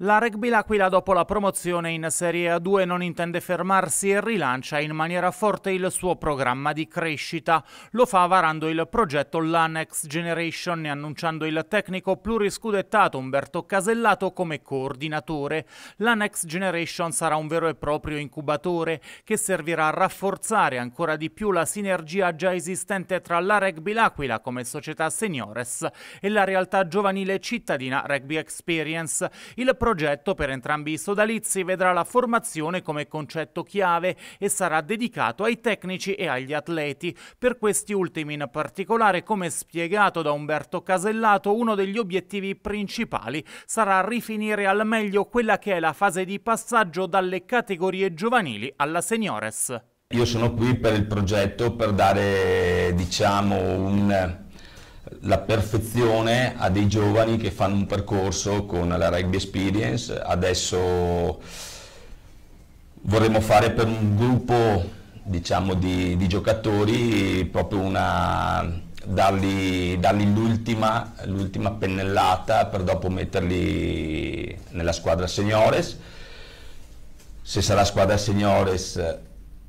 La Rugby L'Aquila dopo la promozione in Serie A2 non intende fermarsi e rilancia in maniera forte il suo programma di crescita. Lo fa varando il progetto La Next Generation e annunciando il tecnico pluriscudettato Umberto Casellato come coordinatore. La Next Generation sarà un vero e proprio incubatore che servirà a rafforzare ancora di più la sinergia già esistente tra la Rugby L'Aquila come società seniores e la realtà giovanile cittadina Rugby Experience. Il progetto per entrambi i sodalizi vedrà la formazione come concetto chiave e sarà dedicato ai tecnici e agli atleti. Per questi ultimi in particolare, come spiegato da Umberto Casellato, uno degli obiettivi principali sarà rifinire al meglio quella che è la fase di passaggio dalle categorie giovanili alla seniores. Io sono qui per il progetto per dare diciamo un la perfezione a dei giovani che fanno un percorso con la Rugby Experience. Adesso vorremmo fare per un gruppo diciamo, di, di giocatori proprio una, dargli, dargli l'ultima, l'ultima, pennellata per dopo metterli nella squadra seniores. Se sarà squadra seniores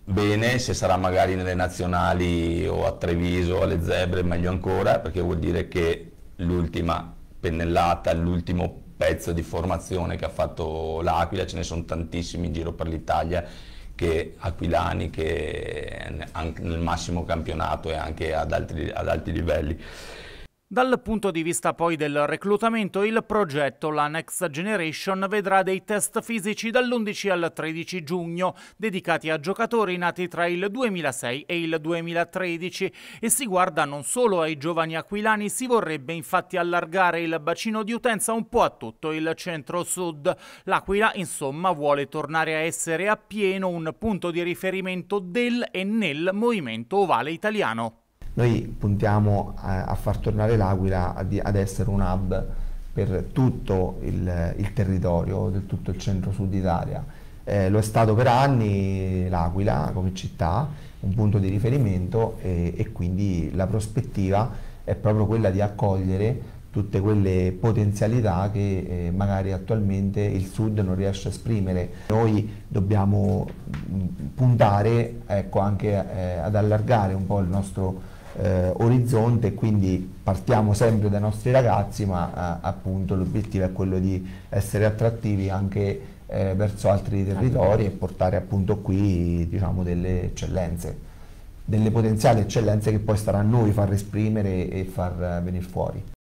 bene, se sarà magari nelle nazionali o a Treviso, alle zebre, meglio ancora, perché vuol dire che l'ultima pennellata, l'ultimo pezzo di formazione che ha fatto l'Aquila, ce ne sono tantissimi in giro per l'Italia, che aquilani, che nel massimo campionato e anche ad altri, ad alti livelli. Dal punto di vista poi del reclutamento, il progetto La Next Generation vedrà dei test fisici dall'11 al 13 giugno, dedicati a giocatori nati tra il 2006 e il 2013 e si guarda non solo ai giovani aquilani, si vorrebbe infatti allargare il bacino di utenza un po' a tutto il centro-sud. L'Aquila, insomma, vuole tornare a essere appieno un punto di riferimento del e nel movimento ovale italiano. Noi puntiamo a, a far tornare l'Aquila ad, ad, essere un hub per tutto il, il territorio, del tutto il centro-sud Italia. Eh, lo è stato per anni l'Aquila come città, un punto di riferimento e, e quindi la prospettiva è proprio quella di accogliere tutte quelle potenzialità che eh, magari attualmente il Sud non riesce a esprimere. Noi dobbiamo mm, puntare ecco, anche eh, ad allargare un po' il nostro eh, orizzonte quindi partiamo sempre dai nostri ragazzi, ma eh, appunto l'obiettivo è quello di essere attrattivi anche eh, verso altri territori e portare appunto qui diciamo, delle eccellenze, delle potenziali eccellenze che poi starà a noi far esprimere e far eh, venire fuori.